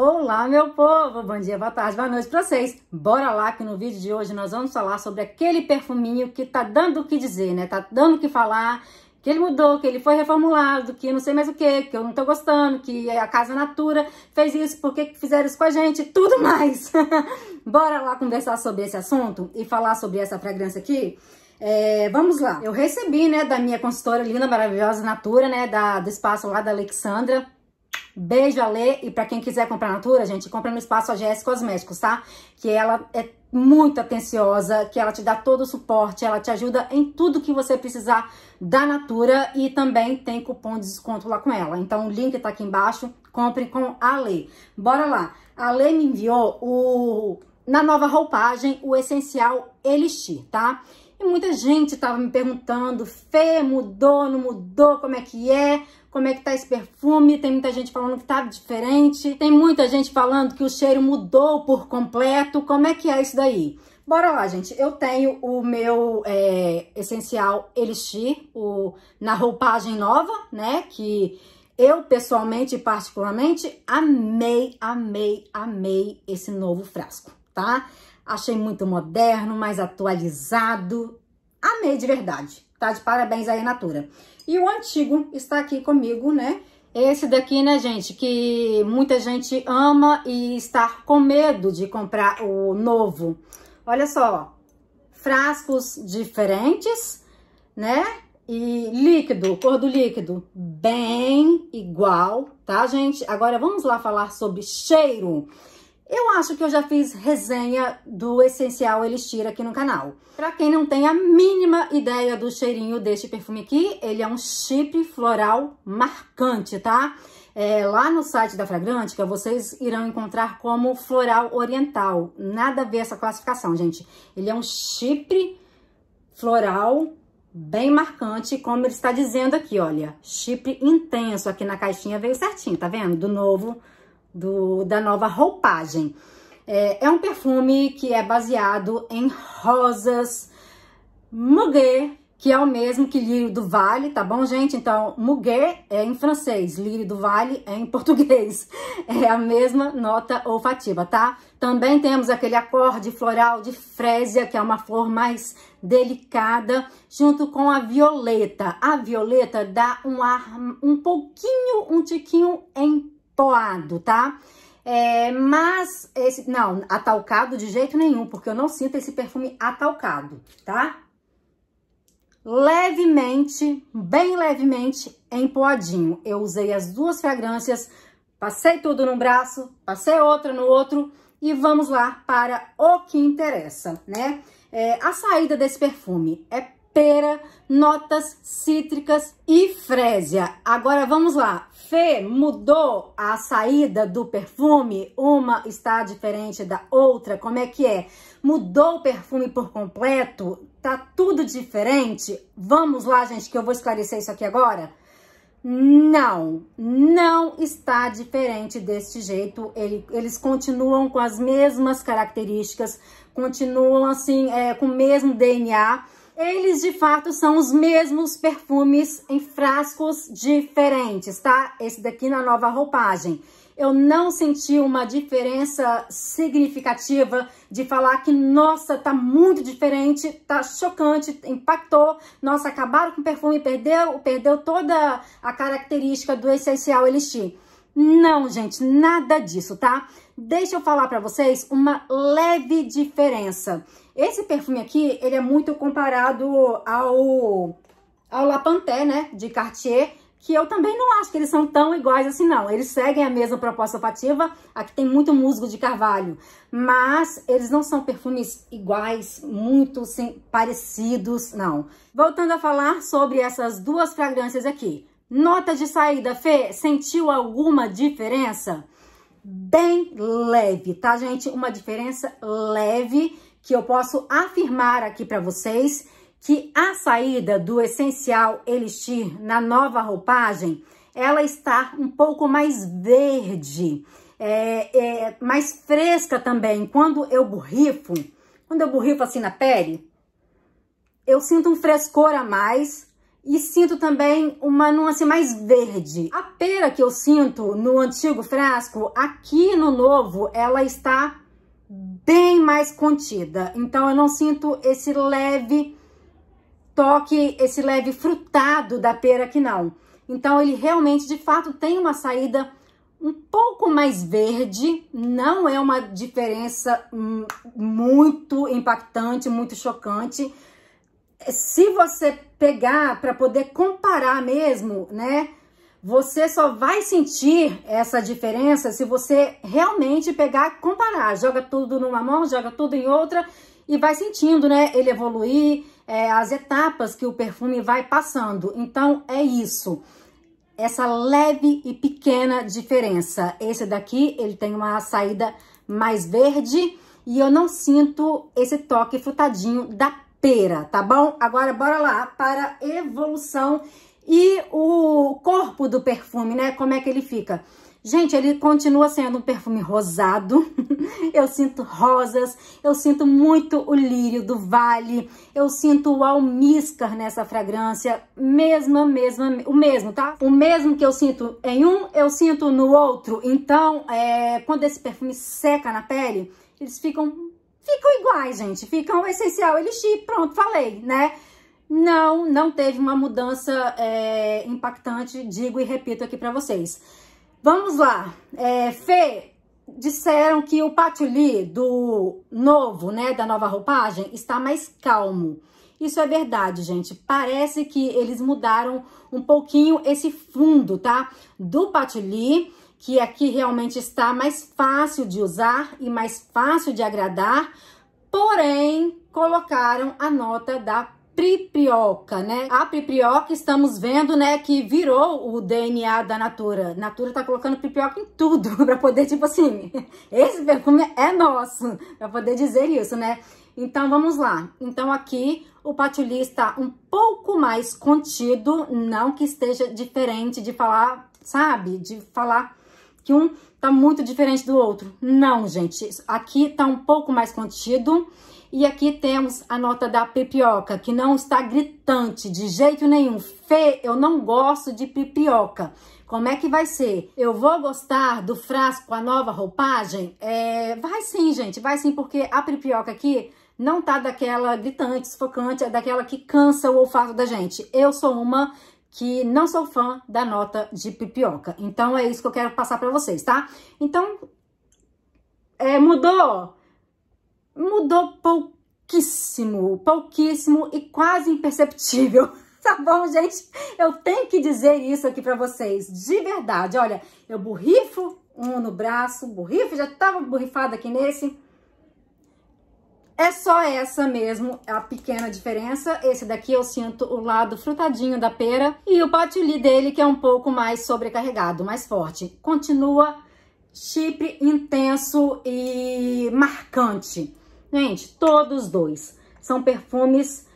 Olá, meu povo! Bom dia, boa tarde, boa noite para vocês! Bora lá que no vídeo de hoje nós vamos falar sobre aquele perfuminho que tá dando o que dizer, né? Tá dando o que falar, que ele mudou, que ele foi reformulado, que não sei mais o que, que eu não tô gostando, que a Casa Natura fez isso, por que fizeram isso com a gente, tudo mais! Bora lá conversar sobre esse assunto e falar sobre essa fragrância aqui? É, vamos lá, eu recebi, né, da minha consultora linda, maravilhosa, Natura, né, da, do espaço lá da Alexandra, Beijo, Alê. E para quem quiser comprar Natura, gente, compra no Espaço AGS Cosméticos, tá? Que ela é muito atenciosa, que ela te dá todo o suporte, ela te ajuda em tudo que você precisar da Natura e também tem cupom de desconto lá com ela. Então o link tá aqui embaixo, compre com a Alê. Bora lá. A Alê me enviou o na nova roupagem o essencial Elixir, tá? E muita gente tava me perguntando, Fê, mudou, não mudou, como é que é? como é que tá esse perfume, tem muita gente falando que tá diferente, tem muita gente falando que o cheiro mudou por completo, como é que é isso daí? Bora lá, gente. Eu tenho o meu é, essencial Elixir o, na roupagem nova, né? Que eu, pessoalmente e particularmente, amei, amei, amei esse novo frasco, tá? Achei muito moderno, mais atualizado. Amei de verdade. Tá de parabéns aí, Natura. E o antigo está aqui comigo, né? Esse daqui, né, gente, que muita gente ama e está com medo de comprar o novo. Olha só, frascos diferentes, né? E líquido, cor do líquido, bem igual, tá, gente? Agora vamos lá falar sobre cheiro. Cheiro. Eu acho que eu já fiz resenha do Essencial Elixir aqui no canal. Pra quem não tem a mínima ideia do cheirinho deste perfume aqui, ele é um chip floral marcante, tá? É, lá no site da Fragrântica, vocês irão encontrar como floral oriental. Nada a ver essa classificação, gente. Ele é um chipre floral bem marcante, como ele está dizendo aqui, olha. Chipre intenso aqui na caixinha veio certinho, tá vendo? Do novo do, da nova roupagem. É, é um perfume que é baseado em rosas Muguet, que é o mesmo que Lírio do Vale, tá bom, gente? Então, Muguet é em francês, Lírio do Vale é em português. É a mesma nota olfativa, tá? Também temos aquele acorde floral de frésia, que é uma flor mais delicada, junto com a violeta. A violeta dá um ar um pouquinho, um tiquinho em toado, tá? É, mas, esse, não, atalcado de jeito nenhum, porque eu não sinto esse perfume atalcado, tá? Levemente, bem levemente empoadinho. Eu usei as duas fragrâncias, passei tudo num braço, passei outra no outro e vamos lá para o que interessa, né? É, a saída desse perfume é pera, notas cítricas e frésia. Agora vamos lá. Fê mudou a saída do perfume? Uma está diferente da outra? Como é que é? Mudou o perfume por completo? Tá tudo diferente? Vamos lá, gente, que eu vou esclarecer isso aqui agora. Não, não está diferente deste jeito. Ele, eles continuam com as mesmas características, continuam assim, é, com o mesmo DNA. Eles, de fato, são os mesmos perfumes em frascos diferentes, tá? Esse daqui na nova roupagem. Eu não senti uma diferença significativa de falar que, nossa, tá muito diferente, tá chocante, impactou. Nossa, acabaram com o perfume, perdeu, perdeu toda a característica do essencial Elixir. Não, gente, nada disso, tá? Deixa eu falar para vocês uma leve diferença. Esse perfume aqui, ele é muito comparado ao, ao La Panté, né, de Cartier, que eu também não acho que eles são tão iguais assim, não. Eles seguem a mesma proposta olfativa, aqui tem muito musgo de carvalho, mas eles não são perfumes iguais, muito sim, parecidos, não. Voltando a falar sobre essas duas fragrâncias aqui. Nota de saída, Fê, sentiu alguma diferença? Bem leve, tá, gente? Uma diferença leve que eu posso afirmar aqui para vocês que a saída do essencial Elixir na nova roupagem, ela está um pouco mais verde, é, é, mais fresca também. Quando eu borrifo, quando eu borrifo assim na pele, eu sinto um frescor a mais, e sinto também uma nuance mais verde. A pera que eu sinto no antigo frasco, aqui no novo, ela está bem mais contida. Então eu não sinto esse leve toque, esse leve frutado da pera aqui não. Então ele realmente, de fato, tem uma saída um pouco mais verde, não é uma diferença hum, muito impactante, muito chocante, se você pegar para poder comparar mesmo, né? Você só vai sentir essa diferença se você realmente pegar, comparar. Joga tudo numa mão, joga tudo em outra e vai sentindo, né? Ele evoluir, é, as etapas que o perfume vai passando. Então, é isso. Essa leve e pequena diferença. Esse daqui, ele tem uma saída mais verde e eu não sinto esse toque frutadinho da pera, tá bom? Agora bora lá para evolução e o corpo do perfume, né? Como é que ele fica? Gente, ele continua sendo um perfume rosado. eu sinto rosas, eu sinto muito o lírio do vale, eu sinto o almíscar nessa fragrância, mesma, mesma, o mesmo, tá? O mesmo que eu sinto em um, eu sinto no outro. Então, é, quando esse perfume seca na pele, eles ficam ficam iguais, gente. Ficam o essencial elixir, pronto, falei, né? Não, não teve uma mudança é, impactante, digo e repito aqui para vocês. Vamos lá. É, Fê, disseram que o patchouli do novo, né, da nova roupagem, está mais calmo. Isso é verdade, gente. Parece que eles mudaram um pouquinho esse fundo, tá? Do patchouli que aqui realmente está mais fácil de usar e mais fácil de agradar, porém colocaram a nota da priprioca, né? A priprioca estamos vendo, né, que virou o DNA da Natura. Natura tá colocando priprioca em tudo para poder tipo assim, esse perfume é nosso, para poder dizer isso, né? Então vamos lá. Então aqui o patchouli está um pouco mais contido, não que esteja diferente de falar, sabe? De falar que um tá muito diferente do outro. Não, gente. Aqui tá um pouco mais contido. E aqui temos a nota da pipioca, que não está gritante de jeito nenhum. Fê, eu não gosto de pipioca. Como é que vai ser? Eu vou gostar do frasco a nova roupagem? É, vai sim, gente, vai sim, porque a pipioca aqui não tá daquela gritante, sufocante, é daquela que cansa o olfato da gente. Eu sou uma que não sou fã da nota de pipioca. Então, é isso que eu quero passar para vocês, tá? Então, é, mudou, mudou pouquíssimo, pouquíssimo e quase imperceptível. Tá bom, gente? Eu tenho que dizer isso aqui para vocês, de verdade. Olha, eu borrifo um no braço, borrifo, já tava borrifada aqui nesse é só essa mesmo, a pequena diferença. Esse daqui eu sinto o lado frutadinho da pera e o patchouli dele que é um pouco mais sobrecarregado, mais forte. Continua chipre intenso e marcante. Gente, todos dois são perfumes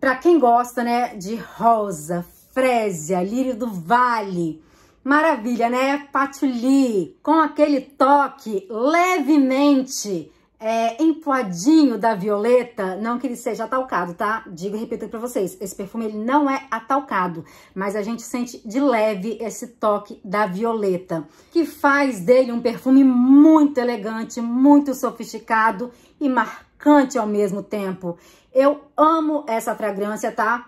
para quem gosta, né, de rosa, frésia, lírio do vale. Maravilha, né? Patchouli, com aquele toque levemente é, empoadinho da Violeta, não que ele seja atalcado, tá? Digo e repito pra vocês, esse perfume ele não é atalcado, mas a gente sente de leve esse toque da Violeta, que faz dele um perfume muito elegante, muito sofisticado e marcante ao mesmo tempo. Eu amo essa fragrância, tá?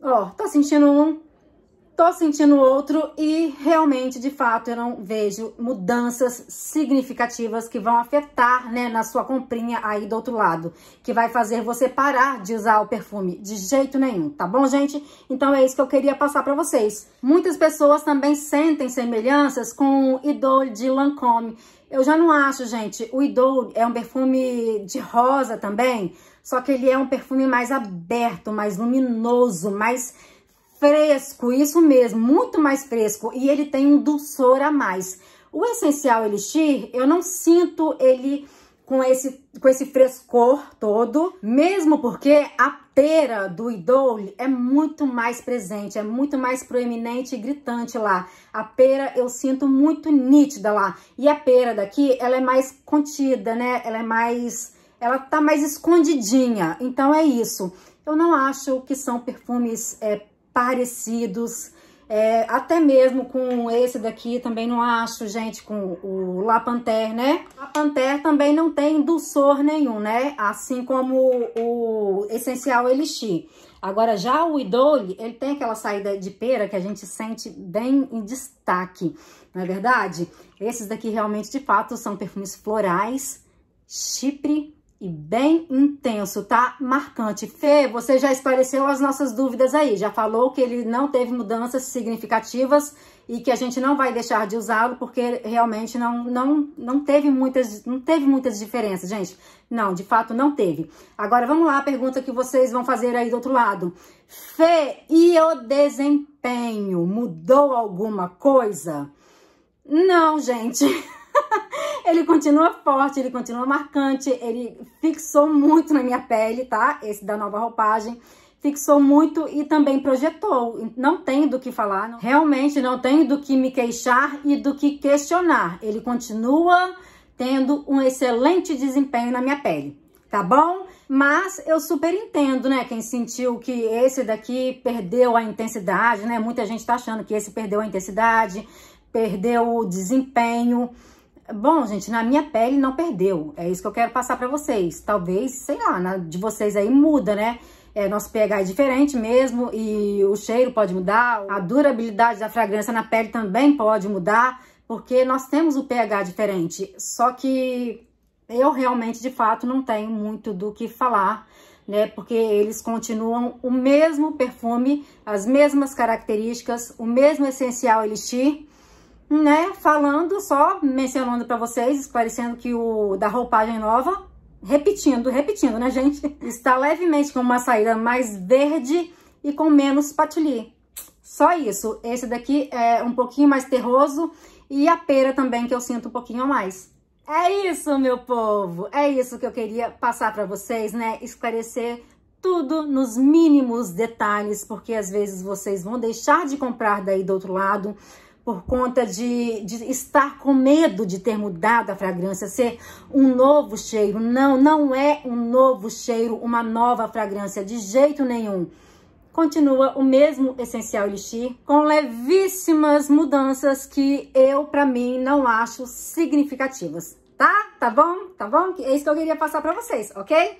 Ó, tá sentindo um? tô sentindo outro e realmente, de fato, eu não vejo mudanças significativas que vão afetar, né, na sua comprinha aí do outro lado, que vai fazer você parar de usar o perfume de jeito nenhum, tá bom, gente? Então é isso que eu queria passar para vocês. Muitas pessoas também sentem semelhanças com o Idol de Lancôme. Eu já não acho, gente, o Idol é um perfume de rosa também, só que ele é um perfume mais aberto, mais luminoso, mais fresco, isso mesmo, muito mais fresco. E ele tem um dulçor a mais. O essencial Elixir, eu não sinto ele com esse, com esse frescor todo, mesmo porque a pera do Idol é muito mais presente, é muito mais proeminente e gritante lá. A pera eu sinto muito nítida lá. E a pera daqui, ela é mais contida, né? Ela é mais... Ela tá mais escondidinha. Então é isso. Eu não acho que são perfumes é, parecidos, é, até mesmo com esse daqui, também não acho, gente, com o La Panter, né? La Panter também não tem dulçor nenhum, né? Assim como o Essencial Elixir. Agora, já o Idole, ele tem aquela saída de pera que a gente sente bem em destaque, não é verdade? Esses daqui realmente, de fato, são perfumes florais, chipre, e bem intenso, tá? Marcante. Fê, você já esclareceu as nossas dúvidas aí, já falou que ele não teve mudanças significativas e que a gente não vai deixar de usá-lo porque realmente não, não, não, teve muitas, não teve muitas diferenças, gente. Não, de fato não teve. Agora vamos lá, a pergunta que vocês vão fazer aí do outro lado. Fê, e o desempenho? Mudou alguma coisa? Não, gente. ele continua forte, ele continua marcante, ele fixou muito na minha pele, tá? Esse da nova roupagem fixou muito e também projetou. Não tem do que falar, não. realmente não tem do que me queixar e do que questionar. Ele continua tendo um excelente desempenho na minha pele, tá bom? Mas eu super entendo, né? Quem sentiu que esse daqui perdeu a intensidade, né? Muita gente tá achando que esse perdeu a intensidade, perdeu o desempenho. Bom, gente, na minha pele não perdeu. É isso que eu quero passar pra vocês. Talvez, sei lá, na, de vocês aí muda, né? É, nosso pH é diferente mesmo e o cheiro pode mudar, a durabilidade da fragrância na pele também pode mudar, porque nós temos o pH diferente. Só que eu realmente, de fato, não tenho muito do que falar, né? Porque eles continuam o mesmo perfume, as mesmas características, o mesmo essencial elixir, né, falando só, mencionando para vocês, esclarecendo que o da roupagem nova, repetindo, repetindo, né, gente? Está levemente com uma saída mais verde e com menos patchouli. Só isso. Esse daqui é um pouquinho mais terroso e a pera também, que eu sinto um pouquinho mais. É isso, meu povo! É isso que eu queria passar para vocês, né? Esclarecer tudo nos mínimos detalhes, porque às vezes vocês vão deixar de comprar daí do outro lado, por conta de, de, estar com medo de ter mudado a fragrância, ser um novo cheiro. Não, não é um novo cheiro, uma nova fragrância, de jeito nenhum. Continua o mesmo essencial elixir, com levíssimas mudanças que eu, para mim, não acho significativas, tá? Tá bom? Tá bom? É isso que eu queria passar para vocês, ok?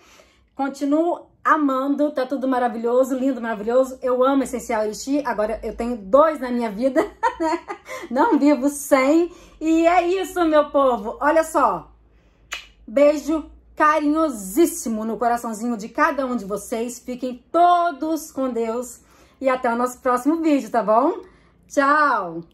Continuo amando, tá tudo maravilhoso, lindo, maravilhoso. Eu amo essencial elixir, agora eu tenho dois na minha vida, né? Não vivo sem. E é isso, meu povo. Olha só. Beijo carinhosíssimo no coraçãozinho de cada um de vocês. Fiquem todos com Deus e até o nosso próximo vídeo, tá bom? Tchau!